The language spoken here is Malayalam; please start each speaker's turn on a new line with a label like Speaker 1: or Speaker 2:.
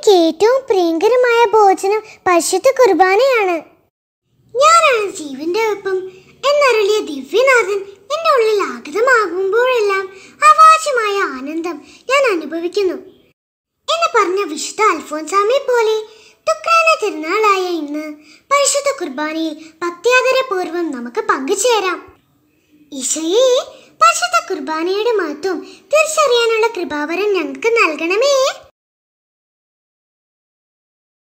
Speaker 1: എനിക്ക് ഏറ്റവും പ്രിയങ്കരമായ ഭോജനം പശുത്ത കുർബാനയാണ് ഞാനാണ് ജീവന്റെ ഒപ്പം എന്നരുളിയ ദിവ്യനാഥൻ എന്റെ ഉള്ളിൽ ആഗതമാകുമ്പോഴെല്ലാം അവാശ്യമായ ആനന്ദം ഞാൻ അനുഭവിക്കുന്നു എന്ന് പറഞ്ഞ വിശുദ്ധ അൽഫോൻസാമി പോലെ തിരുനാളായ ഇന്ന് പരിശുദ്ധ കുർബാനയിൽ ഭക്തിയാദരപൂർവ്വം നമുക്ക് പങ്കുചേരാം ഈശോയെ പരിശുദ്ധ കുർബാനയുടെ മഹത്വം തിരിച്ചറിയാനുള്ള കൃപാവരം ഞങ്ങൾക്ക് നൽകണമേ